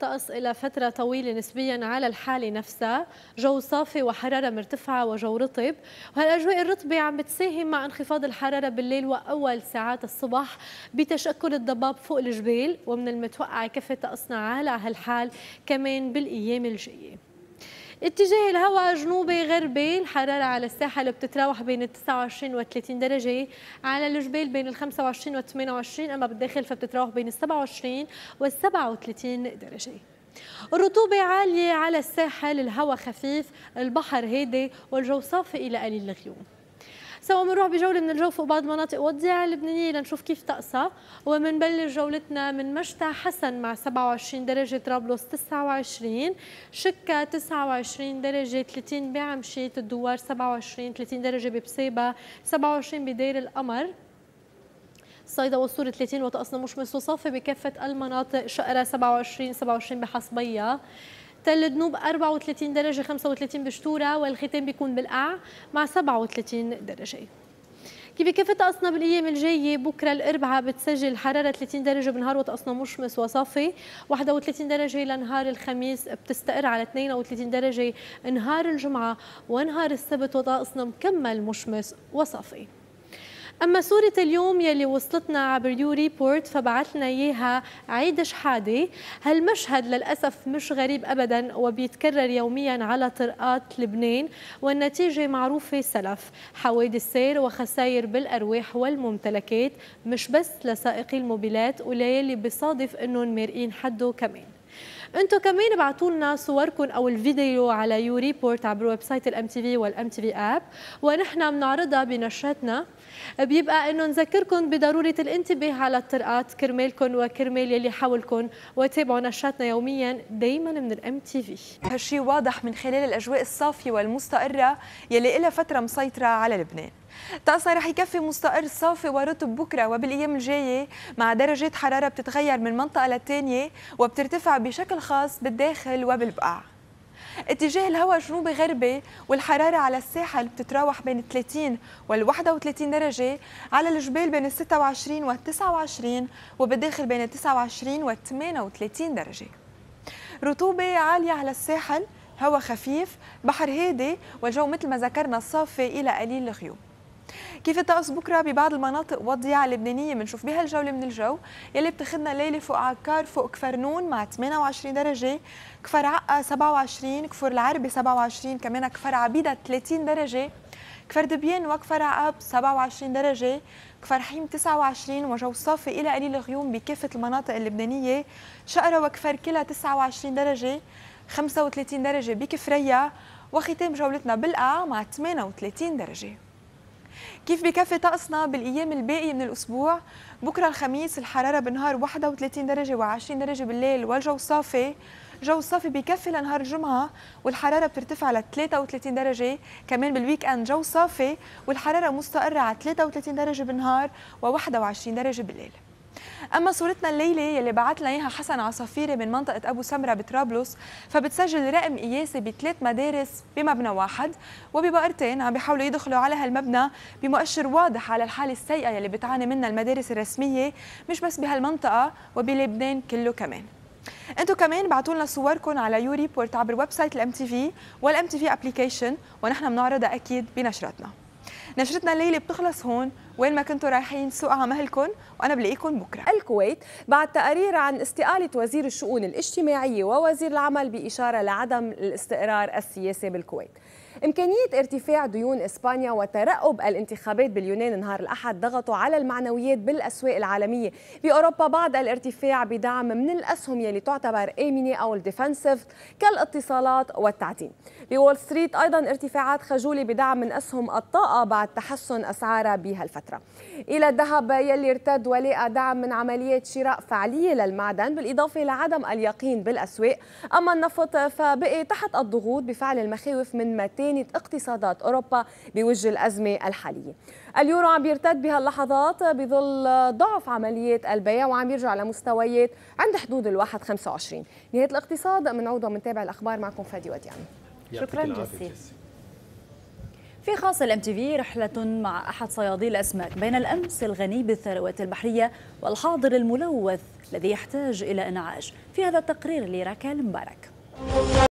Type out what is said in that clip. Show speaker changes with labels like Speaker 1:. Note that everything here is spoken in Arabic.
Speaker 1: طقس إلى فترة طويلة نسبيا على الحالة نفسها جو صافي وحرارة مرتفعة وجو رطب وهالأجواء الرطبة عم بتساهم مع انخفاض الحرارة بالليل وأول ساعات الصبح بتشكل الضباب فوق الجبال ومن المتوقع كفة طقسنا على هالحال كمان بالأيام الجاية اتجاه الهواء جنوبي غربي الحرارة على الساحل بتتراوح بين 29 و 30 درجة على الجبال بين 25 و 28 أما بالداخل فبتتراوح بين 27 و 37 درجة الرطوبة عالية على الساحل الهواء خفيف البحر هادي والجو صافي إلى قليل الغيوم سوا بنروح بجوله من الجوف وبعض المناطق والضيعه اللبنانيه لنشوف كيف طقسها وبنبلش جولتنا من مشتى حسن مع 27 درجه طرابلس 29 شكا 29 درجه 30 بعمشيت الدوار 27 30 درجه ببسيبه 27 بدير القمر صيدا والصوره 30 وطقسنا مش مستوصفة بكافة المناطق شقرة 27 27 بحصبية تل دنوب 34 درجة 35 بشتورة والختام بيكون بالقاع مع 37 درجة كيف كيف طقسنا بالايام الجايه بكره الاربعاء بتسجل حراره 30 درجه بنهار وطقسنا مشمس وصافي 31 درجه لنهار الخميس بتستقر على 32 درجه نهار الجمعه ونهار السبت وطقسنا مكمل مشمس وصافي أما صورة اليوم يلي وصلتنا عبر يو ريبورت فبعث لنا إياها عيد شحادة هالمشهد للأسف مش غريب أبدا وبيتكرر يوميا على طرقات لبنان والنتيجة معروفة سلف حوادث سير وخسائر بالأرواح والممتلكات مش بس لسائقي الموبيلات وليلي بصادف أنهم مارقين حده كمان انتم كمان ابعتوا لنا صوركم او الفيديو على يو ريبورت عبر ويب سايت الام تي في والام تي في اب ونحن بنعرضها بنشرتنا بيبقى انه نذكركم بضروره الانتباه على الطرقات كرمالكم وكرمال يلي حولكم وتابعوا نشرتنا يوميا دائما من الام تي في هالشيء واضح من خلال الاجواء الصافيه والمستقره
Speaker 2: يلي لها فتره مسيطره على لبنان طقسنا رح يكفي مستقر صافي ورطب بكره وبالايام الجايه مع درجات حراره بتتغير من منطقه للثانيه وبترتفع بشكل خاص بالداخل وبالبقع اتجاه الهواء جنوبي غربي والحرارة على الساحل بتتراوح بين 30 وال 31 درجة على الجبال بين 26 وال 29 وبالداخل بين 29 وال 38 درجة رطوبة عالية على الساحل هواء خفيف بحر هادي والجو مثل ما ذكرنا صافي إلى قليل الغيوم كيف الطقس بكره ببعض المناطق والضياع اللبنانيه بنشوف بها الجوله من الجو يلي بتخدنا ليله فوق عكار فوق كفرنون مع 28 درجه كفر عقا 27 كفر العربي 27 كمان كفر عبيده 30 درجه كفر دبيان وكفر عقب 27 درجة كفر حيم 29 وجو صافي إلى قليل الغيوم بكافة المناطق اللبنانية شقرة وكفر كلا 29 درجة 35 درجة بكفرية وختام جولتنا بالقاع مع 38 درجة كيف بكفي طقسنا بالايام الباقيه من الاسبوع بكره الخميس الحراره بالنهار 31 درجه و20 درجه بالليل والجو صافي جو صافي بكفي لنهار الجمعة والحرارة بترتفع ل 33 درجة كمان بالويك اند جو صافي والحرارة مستقرة على 33 درجة بالنهار و21 درجة بالليل اما صورتنا الليله يلي بعت لنا اياها حسن عصافيري من منطقه ابو سمره بطرابلس فبتسجل رقم قياسي بثلاث مدارس بمبنى واحد وببقرتين عم بيحاولوا يدخلوا على هالمبنى بمؤشر واضح على الحاله السيئه يلي بتعاني منها المدارس الرسميه مش بس بهالمنطقه وبلبنان كله كمان انتو كمان بعتوا لنا صوركم على يو ريبورت عبر ويب سايت الام تي في والام تي في ابلكيشن ونحن بنعرضها اكيد بنشراتنا نشرتنا الليله بتخلص هون وين ما كنتوا رايحين سوء على وانا بلاقيكم بكره الكويت بعد تقارير عن استقاله وزير الشؤون الاجتماعيه
Speaker 3: ووزير العمل باشاره لعدم الاستقرار السياسي بالكويت إمكانية ارتفاع ديون إسبانيا وترقب الانتخابات باليونان نهار الأحد ضغطوا على المعنويات بالأسواق العالمية بأوروبا بعد الارتفاع بدعم من الأسهم يلي تعتبر آمنة أو الديفنسيف كالاتصالات والتعدين بول ستريت أيضا ارتفاعات خجولة بدعم من أسهم الطاقة بعد تحسن أسعارها بهالفترة إلى الذهب يلي ارتد ولقى دعم من عملية شراء فعلية للمعدن بالإضافة لعدم اليقين بالأسواق أما النفط فبقي تحت الضغوط بفعل المخاوف من متى وخيانة اقتصادات أوروبا بوجه الأزمة الحالية اليورو عم يرتد بهاللحظات بظل ضعف عملية البيع وعم يرجع لمستويات عند حدود الواحد 25 نهاية الاقتصاد من ومنتابع الأخبار معكم فادي وديان
Speaker 1: شكرا جزيلا في خاص الام تي في رحلة مع أحد صيادي الأسماك بين الأمس الغني بالثروات البحرية والحاضر الملوث الذي يحتاج إلى إنعاش في هذا التقرير لراكال مبارك